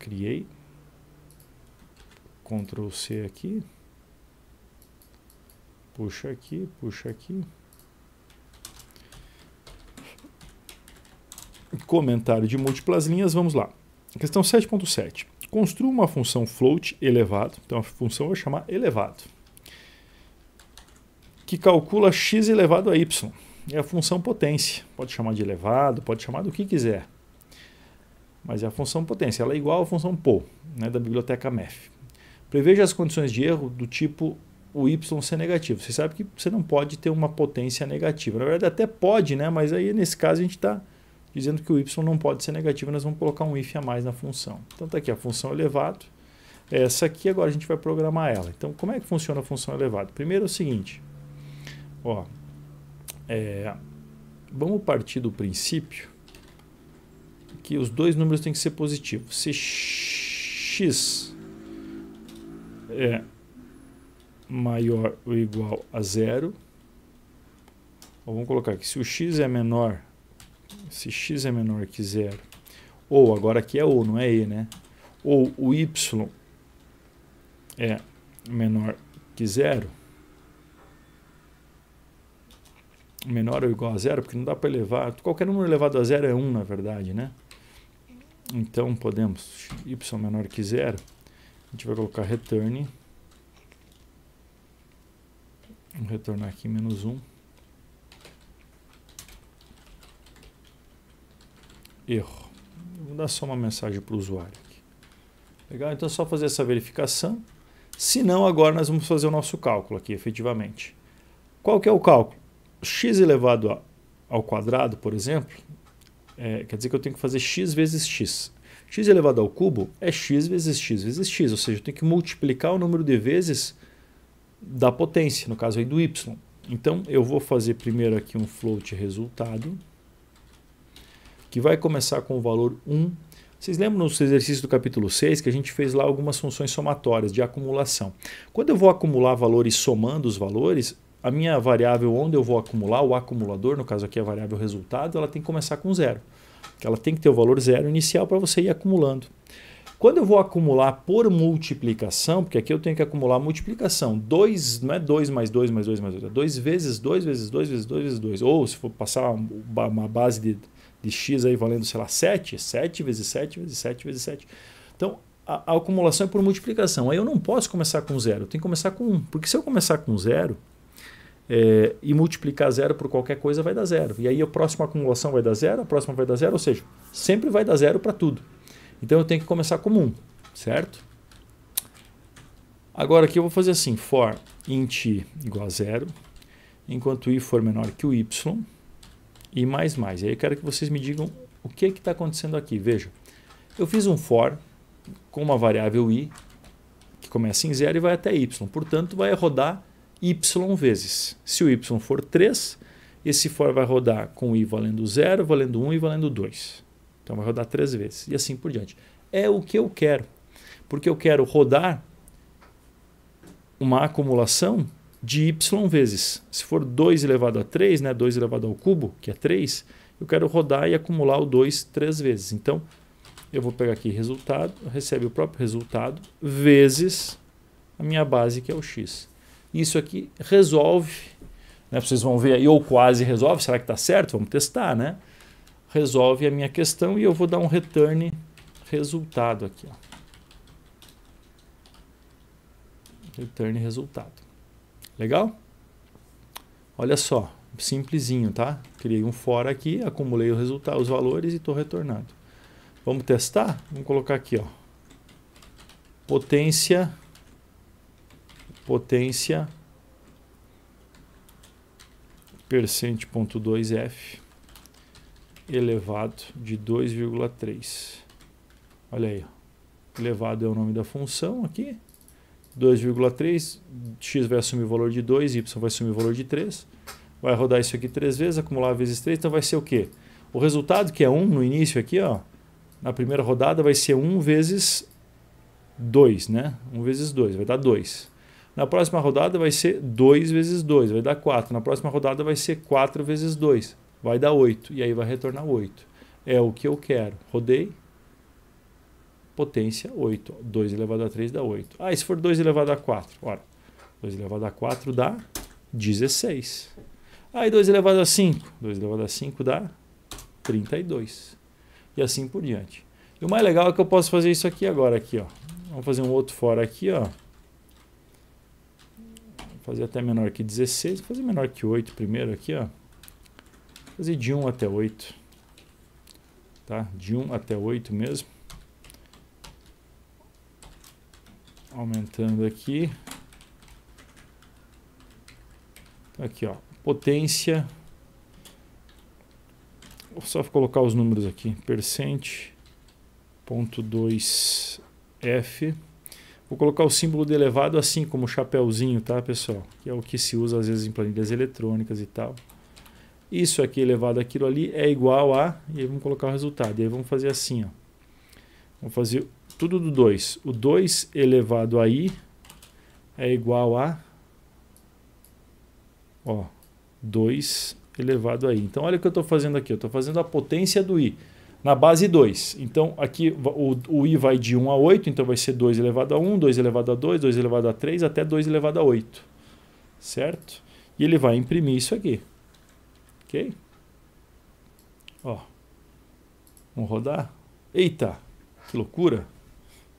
criei. Ctrl C aqui. Puxa aqui, puxa aqui. Comentário de múltiplas linhas, vamos lá. Questão 7.7. Construa uma função float elevado, então a função eu vou chamar elevado, que calcula x elevado a y. É a função potência. Pode chamar de elevado, pode chamar do que quiser. Mas é a função potência ela é igual à função PO, né, da biblioteca MEF. Preveja as condições de erro do tipo o y ser negativo. Você sabe que você não pode ter uma potência negativa. Na verdade, até pode, né? mas aí nesse caso a gente está dizendo que o y não pode ser negativo, nós vamos colocar um if a mais na função. Então está aqui a função elevado. Essa aqui agora a gente vai programar ela. Então como é que funciona a função elevado? Primeiro é o seguinte, ó, é, vamos partir do princípio que os dois números têm que ser positivos. Se x é maior ou igual a zero, vamos colocar aqui, se o x é menor, se x é menor que zero, ou agora aqui é ou, não é e, né? Ou o y é menor que zero, menor ou igual a zero, porque não dá para elevar, qualquer número elevado a zero é 1, na verdade, né? Então podemos y menor que zero, a gente vai colocar return. Vamos retornar aqui menos um. Erro. Vou dar só uma mensagem para o usuário. Aqui. Legal? Então é só fazer essa verificação. Se não, agora nós vamos fazer o nosso cálculo aqui, efetivamente. Qual que é o cálculo? x elevado ao quadrado, por exemplo, é, quer dizer que eu tenho que fazer x vezes x. x elevado ao cubo é x vezes x vezes x, ou seja, eu tenho que multiplicar o número de vezes da potência, no caso aí do y. Então eu vou fazer primeiro aqui um float resultado, que vai começar com o valor 1. Vocês lembram nos exercícios do capítulo 6 que a gente fez lá algumas funções somatórias de acumulação. Quando eu vou acumular valores somando os valores, a minha variável onde eu vou acumular, o acumulador, no caso aqui é a variável resultado, ela tem que começar com zero. Ela tem que ter o valor zero inicial para você ir acumulando. Quando eu vou acumular por multiplicação, porque aqui eu tenho que acumular multiplicação, 2, não é 2 mais 2 mais 2 mais 2, é 2 vezes 2 vezes 2 vezes 2 vezes 2. Ou se for passar uma base de, de x aí valendo, sei lá, 7, 7 vezes 7 vezes 7 vezes 7. Então, a, a acumulação é por multiplicação. Aí eu não posso começar com zero, eu tenho que começar com 1. Porque se eu começar com zero, é, e multiplicar zero por qualquer coisa vai dar zero. E aí a próxima acumulação vai dar zero, a próxima vai dar zero, ou seja, sempre vai dar zero para tudo. Então eu tenho que começar com 1, um, certo? Agora aqui eu vou fazer assim, for int igual a zero, enquanto i for menor que o y, e mais mais. E aí eu quero que vocês me digam o que é está acontecendo aqui. Veja, eu fiz um for com uma variável i, que começa em zero e vai até y, portanto vai rodar y vezes. Se o y for 3, esse for vai rodar com i valendo 0, valendo 1 e valendo 2. Então vai rodar 3 vezes e assim por diante. É o que eu quero, porque eu quero rodar uma acumulação de y vezes. Se for 2 elevado a 3, né, 2 elevado ao cubo, que é 3, eu quero rodar e acumular o 2 3 vezes. Então, eu vou pegar aqui resultado, recebe o próprio resultado, vezes a minha base, que é o x. Isso aqui resolve. Né? Vocês vão ver aí, ou quase resolve. Será que está certo? Vamos testar, né? Resolve a minha questão e eu vou dar um return resultado aqui. Ó. Return resultado. Legal? Olha só, simplesinho, tá? Criei um fora aqui, acumulei o resultado, os valores e estou retornando. Vamos testar? Vamos colocar aqui, ó. Potência potência percente ponto f elevado de 2,3. Olha aí, elevado é o nome da função aqui. 2,3, x vai assumir o valor de 2, y vai assumir o valor de 3. Vai rodar isso aqui 3 vezes, acumular vezes 3, então vai ser o quê? O resultado, que é 1 no início aqui, ó, na primeira rodada vai ser 1 vezes 2, né? 1 vezes 2, vai dar 2. Na próxima rodada vai ser 2 vezes 2, vai dar 4. Na próxima rodada vai ser 4 vezes 2, vai dar 8. E aí vai retornar 8. É o que eu quero. Rodei. Potência 8. 2 elevado a 3 dá 8. Ah, e se for 2 elevado a 4? Ora, 2 elevado a 4 dá 16. Aí ah, 2 elevado a 5? 2 elevado a 5 dá 32. E assim por diante. E o mais legal é que eu posso fazer isso aqui agora. Aqui, ó. Vamos fazer um outro fora aqui, ó fazer até menor que 16, vou fazer menor que 8 primeiro aqui, ó. Vou fazer de 1 até 8. Tá? De 1 até 8 mesmo. Aumentando aqui. Tá aqui, ó. Potência. Vou só colocar os números aqui. Percent. Ponto 2F. Vou colocar o símbolo de elevado assim, como chapéuzinho, tá, pessoal? Que é o que se usa às vezes em planilhas eletrônicas e tal. Isso aqui elevado àquilo ali é igual a... E aí vamos colocar o resultado. E aí vamos fazer assim, ó. Vamos fazer tudo do 2. O 2 elevado a i é igual a... Ó, 2 elevado a i. Então, olha o que eu estou fazendo aqui. Eu estou fazendo a potência do i na base 2. Então, aqui o, o, i vai de 1 a 8, então vai ser 2 elevado a 1, 2 elevado a 2, 2 elevado a 3, até 2 elevado a 8. Certo? E ele vai imprimir isso aqui. Ok? Ó. Vamos rodar? Eita! Que loucura!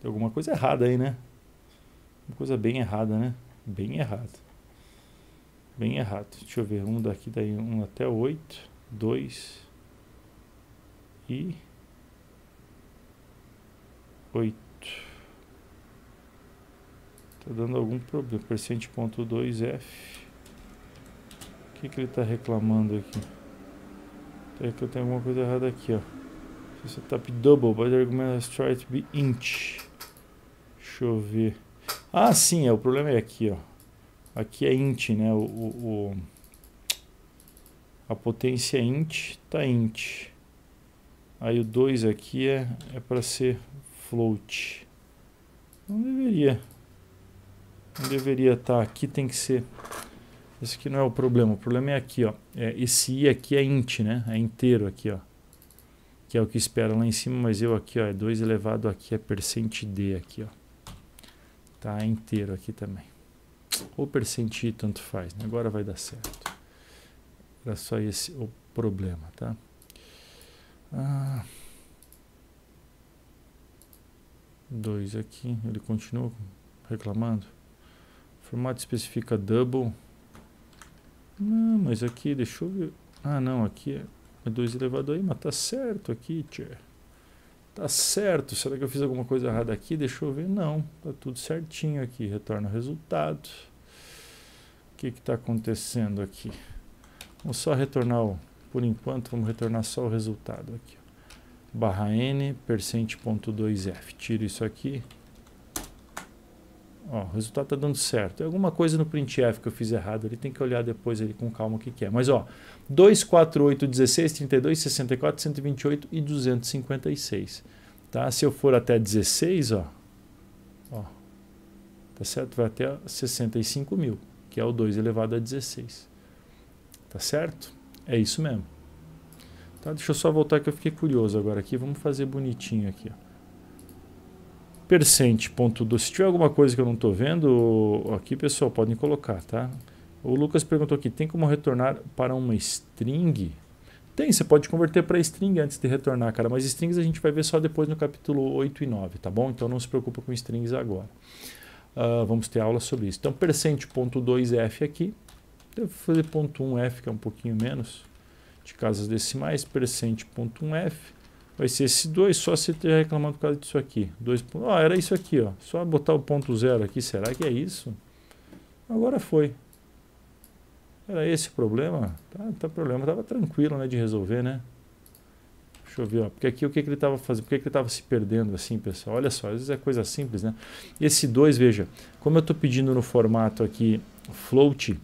Tem alguma coisa errada aí, né? Uma coisa bem errada, né? Bem errado. Bem errado. Deixa eu ver. Um daqui, daí um até 8. 2 e oito Tá dando algum problema. Percente ponto dois f O que, que ele tá reclamando aqui? Até que eu tenho alguma coisa errada aqui, ó. Setup double, but argument has tried to be int. Deixa eu ver. Ah, sim, é, o problema é aqui, ó. Aqui é int, né? O, o, o a potência int tá int. Aí o 2 aqui é, é para ser float. Não deveria. Não deveria estar tá aqui, tem que ser. Esse aqui não é o problema, o problema é aqui, ó. É, esse i aqui é int, né? É inteiro aqui, ó. Que é o que espera lá em cima, mas eu aqui, ó, é 2 elevado aqui é percent d aqui, ó. Tá inteiro aqui também. Ou percent i, tanto faz, né? Agora vai dar certo. Era só esse o problema, tá? Ah, dois aqui, ele continua reclamando. Formato especifica double. Não, mas aqui, deixa eu ver. Ah, não, aqui é 2 é elevado aí mas tá certo aqui, Tá certo. Será que eu fiz alguma coisa errada aqui? Deixa eu ver. Não, tá tudo certinho aqui. Retorna o resultado. O que que tá acontecendo aqui? Vamos só retornar o por enquanto, vamos retornar só o resultado aqui. Ó. Barra N, percent.2f. Tiro isso aqui. Ó, o resultado está dando certo. É alguma coisa no printf que eu fiz errado. Ele tem que olhar depois ali com calma o que, que é. Mas ó, 2, 4, 8, 16, 32, 64, 128 e 256. Tá? Se eu for até 16, ó, ó, tá certo? Vai até 65 mil, que é o 2 elevado a 16. Tá certo? É isso mesmo. Tá, deixa eu só voltar que eu fiquei curioso agora aqui. Vamos fazer bonitinho aqui. Ó. Percente, ponto do. Se tiver alguma coisa que eu não estou vendo aqui, pessoal, podem colocar, tá? O Lucas perguntou aqui, tem como retornar para uma string? Tem, você pode converter para string antes de retornar, cara, mas strings a gente vai ver só depois no capítulo 8 e 9, tá bom? Então não se preocupa com strings agora. Uh, vamos ter aula sobre isso. Então, percente.2f aqui, Devo fazer ponto 1F, que é um pouquinho menos de casas decimais, percente ponto 1F. Vai ser esse 2, só se ter reclamado por causa disso aqui. 2, era isso aqui, ó. Só botar o ponto zero aqui, será que é isso? Agora foi. Era esse o problema? Tá, tá problema, tava tranquilo, né, de resolver, né? Deixa eu ver, ó. Porque aqui o que, que ele tava fazendo? Por que, que ele tava se perdendo assim, pessoal? Olha só, às vezes é coisa simples, né? Esse 2, veja, como eu estou pedindo no formato aqui float,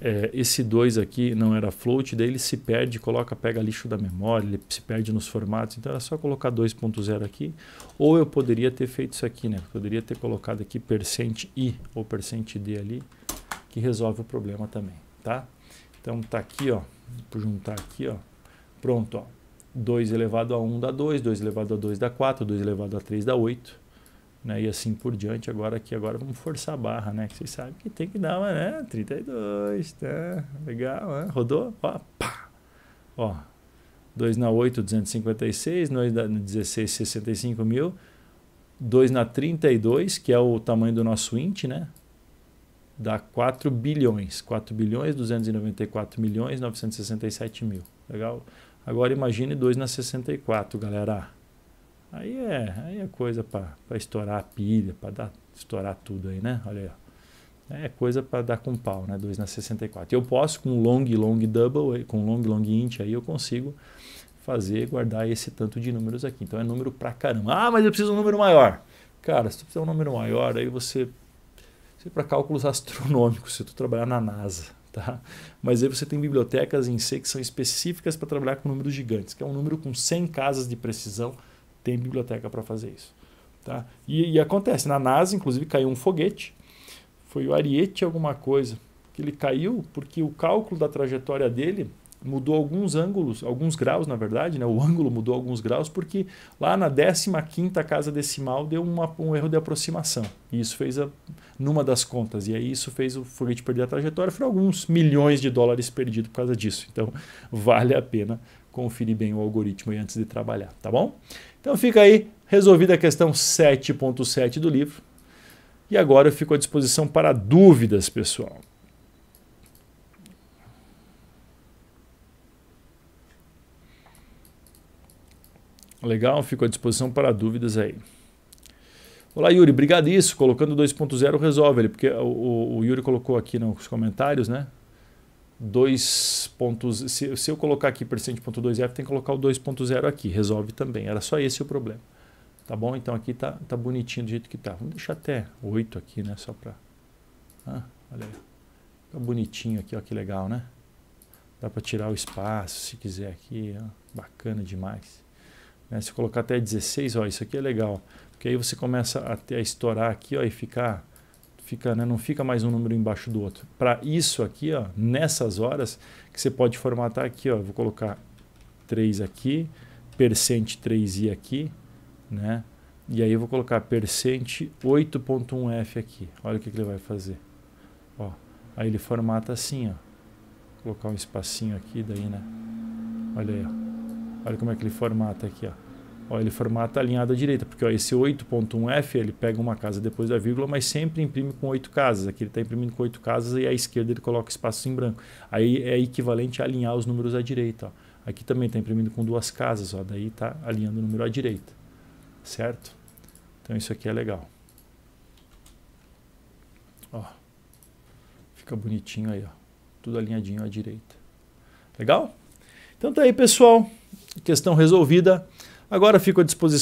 é, esse 2 aqui não era float, daí ele se perde, coloca, pega lixo da memória, ele se perde nos formatos, então era só colocar 2.0 aqui, ou eu poderia ter feito isso aqui, né? poderia ter colocado aqui percent %i ou percent %d ali, que resolve o problema também, tá? Então tá aqui, ó, vou juntar aqui, ó, pronto, ó, 2 elevado a 1 dá 2, 2 elevado a 2 dá 4, 2 elevado a 3 dá 8, né? E assim por diante, agora aqui, agora vamos forçar a barra, né? Que vocês sabem que tem que dar uma, né? 32, tá? Né, legal, né? Rodou, ó, pá! Ó, 2 na 8, 256, 2 na 16, 65 mil, 2 na 32, que é o tamanho do nosso int, né? Dá 4 bilhões, 4 bilhões, 294 milhões, 967 mil, legal? Agora imagine 2 na 64, galera. Aí é, aí é coisa para estourar a pilha, para estourar tudo aí, né? Olha aí, ó. É coisa para dar com pau, né? 2 na 64. Eu posso com long, long double, com long, long int aí, eu consigo fazer guardar esse tanto de números aqui. Então é número pra caramba. Ah, mas eu preciso de um número maior. Cara, se tu precisar um número maior, aí você. Isso é para cálculos astronômicos, se tu trabalhar na NASA. Tá? Mas aí você tem bibliotecas em C que são específicas para trabalhar com números gigantes, que é um número com 100 casas de precisão tem biblioteca para fazer isso. Tá? E, e, acontece, na NASA, inclusive, caiu um foguete, foi o Ariete alguma coisa, que ele caiu porque o cálculo da trajetória dele mudou alguns ângulos, alguns graus, na verdade, né? o ângulo mudou alguns graus, porque lá na 15 casa decimal deu uma, um erro de aproximação. E isso fez, a, numa das contas, e aí isso fez o foguete perder a trajetória, foram alguns milhões de dólares perdidos por causa disso. Então, vale a pena conferir bem o algoritmo antes de trabalhar, tá bom? Então fica aí resolvida a questão 7.7 do livro. E agora eu fico à disposição para dúvidas, pessoal. Legal, fico à disposição para dúvidas aí. Olá, Yuri, obrigado isso. Colocando 2.0 resolve ele, porque o, o, o Yuri colocou aqui nos comentários, né? 2 pontos. Se, se eu colocar aqui percent.2f, tem que colocar o 2.0 aqui. Resolve também. Era só esse o problema. Tá bom? Então aqui tá, tá bonitinho do jeito que tá. Vamos deixar até 8 aqui, né? Só pra. Ah, olha aí. Tá bonitinho aqui, ó. Que legal, né? Dá pra tirar o espaço se quiser aqui. Ó. Bacana demais. Né? Se colocar até 16, ó. Isso aqui é legal. Porque aí você começa até a estourar aqui, ó. E ficar fica, né, não fica mais um número embaixo do outro. Para isso aqui, ó, nessas horas, que você pode formatar aqui, ó, vou colocar 3 aqui, percent 3i aqui, né? E aí eu vou colocar percent 8.1f aqui. Olha o que, que ele vai fazer. Ó, aí ele formata assim, ó. Vou colocar um espacinho aqui daí, né? Olha aí, ó. Olha como é que ele formata aqui, ó. Ó, ele formata alinhado à direita, porque ó, esse 8.1F ele pega uma casa depois da vírgula, mas sempre imprime com oito casas. Aqui ele está imprimindo com oito casas e à esquerda ele coloca espaços em branco. Aí é equivalente a alinhar os números à direita. Ó. Aqui também está imprimindo com duas casas, ó, daí está alinhando o número à direita. Certo? Então isso aqui é legal. Ó, fica bonitinho aí, ó. tudo alinhadinho à direita. Legal? Então tá aí, pessoal. Questão resolvida. Agora fico à disposição.